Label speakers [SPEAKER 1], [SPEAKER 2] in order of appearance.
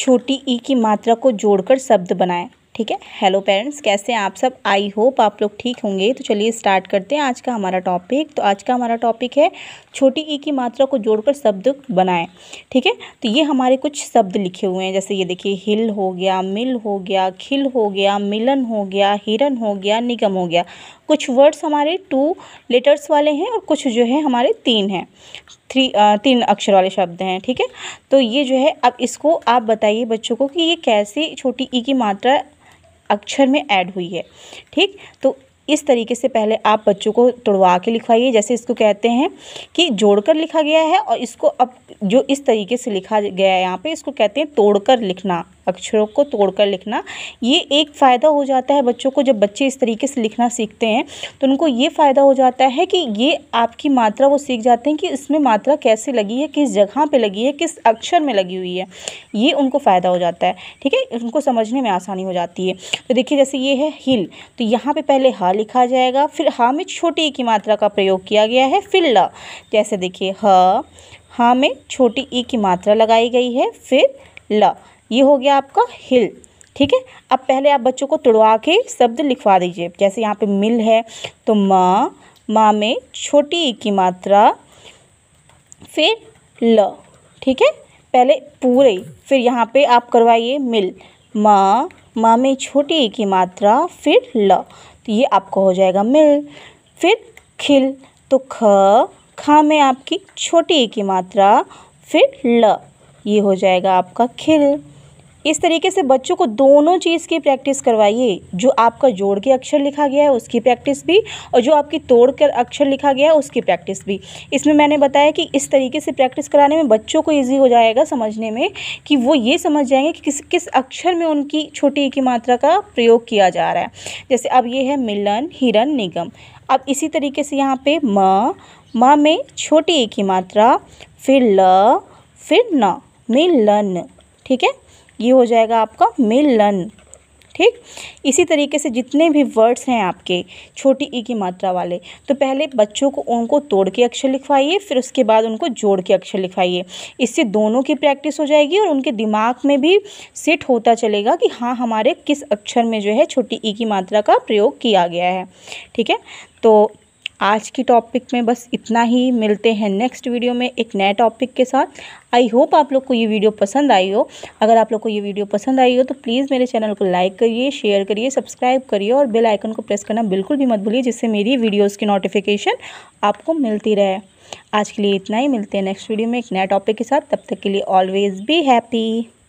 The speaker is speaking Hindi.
[SPEAKER 1] छोटी ई की मात्रा को जोड़कर शब्द बनाएं ठीक है हेलो पेरेंट्स कैसे हैं आप सब आई होप आप लोग ठीक होंगे तो चलिए स्टार्ट करते हैं आज का हमारा टॉपिक तो आज का हमारा टॉपिक है छोटी ई की मात्रा को जोड़कर शब्द बनाएं ठीक है तो ये हमारे कुछ शब्द लिखे हुए हैं जैसे ये देखिए हिल हो गया मिल हो गया खिल हो गया मिलन हो गया हिरन हो गया निगम हो गया कुछ वर्ड्स हमारे टू लेटर्स वाले हैं और कुछ जो है हमारे तीन हैं थ्री तीन अक्षर वाले शब्द हैं ठीक है तो ये जो है अब इसको आप बताइए बच्चों को कि ये कैसे छोटी ई की मात्रा अक्षर में ऐड हुई है ठीक तो इस तरीके से पहले आप बच्चों को तोड़वा के लिखवाइए जैसे इसको कहते हैं कि जोड़कर लिखा गया है और इसको अब जो इस तरीके से लिखा गया है यहाँ पे इसको कहते हैं तोड़कर लिखना अक्षरों को तोड़कर लिखना ये एक फ़ायदा हो जाता है बच्चों को जब बच्चे इस तरीके से लिखना सीखते हैं तो उनको ये फ़ायदा हो जाता है कि ये आपकी मात्रा वो सीख जाते हैं कि इसमें मात्रा कैसे लगी है किस जगह पर लगी है किस अक्षर में लगी हुई है ये उनको फ़ायदा हो जाता है ठीक है उनको समझने में आसानी हो जाती है तो देखिए जैसे ये है हिल तो यहाँ पर पहले हा लिखा जाएगा फिर हा में छोटी e की मात्रा का प्रयोग किया गया है फिर ल जैसे देखिए ह हा में छोटी ई e की मात्रा लगाई गई है फिर ल ये हो गया आपका हिल ठीक है अब पहले आप बच्चों को तुड़वा के शब्द लिखवा दीजिए जैसे यहाँ पे मिल है तो माँ माँ में छोटी ई की मात्रा फिर ल ठीक है पहले पूरे फिर यहाँ पे आप करवाइए मिल माँ माँ में छोटी ई की मात्रा फिर ल तो ये आपका हो जाएगा मिल फिर खिल तो ख खा में आपकी छोटी ई की मात्रा फिर ल ये हो जाएगा आपका खिल इस तरीके से बच्चों को दोनों चीज़ की प्रैक्टिस करवाइए जो आपका जोड़ के अक्षर लिखा गया है उसकी प्रैक्टिस भी और जो आपकी तोड़ कर अक्षर लिखा गया है उसकी प्रैक्टिस भी इसमें मैंने बताया कि इस तरीके से प्रैक्टिस कराने में बच्चों को ईजी हो जाएगा समझने में कि वो ये समझ जाएंगे कि किस किस अक्षर में उनकी छोटी की मात्रा का प्रयोग किया जा रहा है जैसे अब ये है मिलन हिरन निगम अब इसी तरीके से यहाँ पर म में छोटी एक की मात्रा फिर ल फिर न मिलन ठीक है ये हो जाएगा आपका मिलन ठीक इसी तरीके से जितने भी वर्ड्स हैं आपके छोटी ई e की मात्रा वाले तो पहले बच्चों को उनको तोड़ के अक्षर लिखवाइए फिर उसके बाद उनको जोड़ के अक्षर लिखवाइए इससे दोनों की प्रैक्टिस हो जाएगी और उनके दिमाग में भी सेट होता चलेगा कि हाँ हमारे किस अक्षर में जो है छोटी ई e की मात्रा का प्रयोग किया गया है ठीक है तो आज की टॉपिक में बस इतना ही मिलते हैं नेक्स्ट वीडियो में एक नए टॉपिक के साथ आई होप आप लोग को ये वीडियो पसंद आई हो अगर आप लोग को ये वीडियो पसंद आई हो तो प्लीज़ मेरे चैनल को लाइक करिए शेयर करिए सब्सक्राइब करिए और बेल आइकन को प्रेस करना बिल्कुल भी मत भूलिए जिससे मेरी वीडियोज़ की नोटिफिकेशन आपको मिलती रहे आज के लिए इतना ही मिलते हैं नेक्स्ट वीडियो में एक नए टॉपिक के साथ तब तक के लिए ऑलवेज़ बी हैप्पी